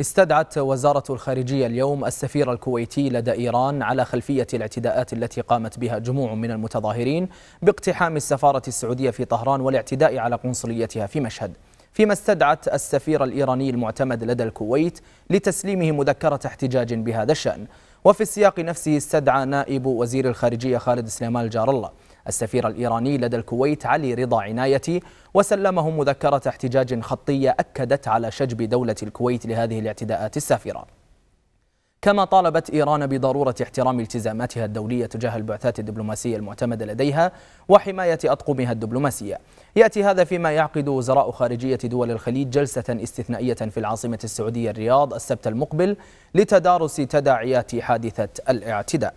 استدعت وزارة الخارجية اليوم السفير الكويتي لدى إيران على خلفية الاعتداءات التي قامت بها جموع من المتظاهرين باقتحام السفارة السعودية في طهران والاعتداء على قنصليتها في مشهد فيما استدعت السفير الإيراني المعتمد لدى الكويت لتسليمه مذكرة احتجاج بهذا الشأن وفي السياق نفسه استدعى نائب وزير الخارجية خالد سليمان الجار الله السفير الإيراني لدى الكويت علي رضا عنايتي وسلمه مذكرة احتجاج خطية أكدت على شجب دولة الكويت لهذه الاعتداءات السافرة كما طالبت إيران بضرورة احترام التزاماتها الدولية تجاه البعثات الدبلوماسية المعتمدة لديها وحماية أطقمها الدبلوماسية يأتي هذا فيما يعقد وزراء خارجية دول الخليج جلسة استثنائية في العاصمة السعودية الرياض السبت المقبل لتدارس تداعيات حادثة الاعتداء